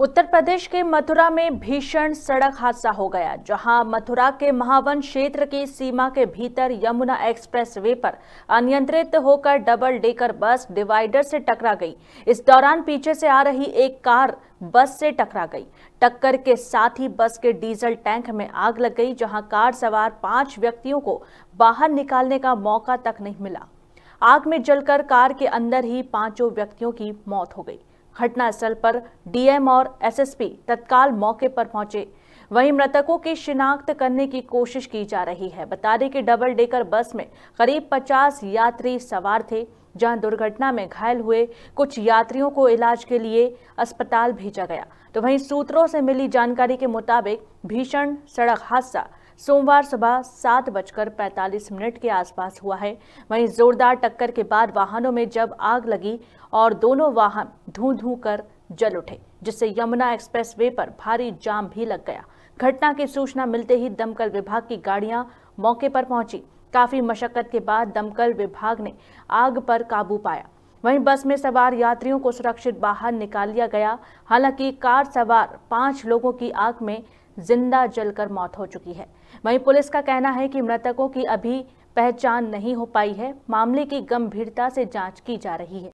उत्तर प्रदेश के मथुरा में भीषण सड़क हादसा हो गया जहां मथुरा के महावन क्षेत्र की सीमा के भीतर यमुना एक्सप्रेसवे पर अनियंत्रित होकर डबल डेकर बस डिवाइडर से टकरा गई इस दौरान पीछे से आ रही एक कार बस से टकरा गई टक्कर के साथ ही बस के डीजल टैंक में आग लग गई जहां कार सवार पांच व्यक्तियों को बाहर निकालने का मौका तक नहीं मिला आग में जलकर कार के अंदर ही पांचों व्यक्तियों की मौत हो गई घटनास्थल पर डीएम और एसएसपी तत्काल मौके पर पहुंचे वहीं मृतकों की शिनाख्त करने की कोशिश की जा रही है बता दें कि डबल डेकर बस में करीब 50 यात्री सवार थे जहां दुर्घटना में घायल हुए कुछ यात्रियों को इलाज के लिए अस्पताल भेजा गया तो वहीं सूत्रों से मिली जानकारी के मुताबिक भीषण सड़क हादसा सोमवार सुबह सात बजकर पैंतालीस मिनट के आसपास हुआ है वहीं जोरदार टक्कर के बाद वाहनों में जब आग लगी और दोनों वाहन धूं धूं कर जल उठे जिससे यमुना एक्सप्रेसवे पर भारी जाम भी लग गया घटना की सूचना मिलते ही दमकल विभाग की गाड़ियां मौके पर पहुंची काफी मशक्कत के बाद दमकल विभाग ने आग पर काबू पाया वहीं बस में सवार यात्रियों को सुरक्षित बाहर निकाल लिया गया हालांकि कार सवार पांच लोगों की आग में जिंदा जलकर मौत हो चुकी है वहीं पुलिस का कहना है कि मृतकों की अभी पहचान नहीं हो पाई है मामले की गंभीरता से जांच की जा रही है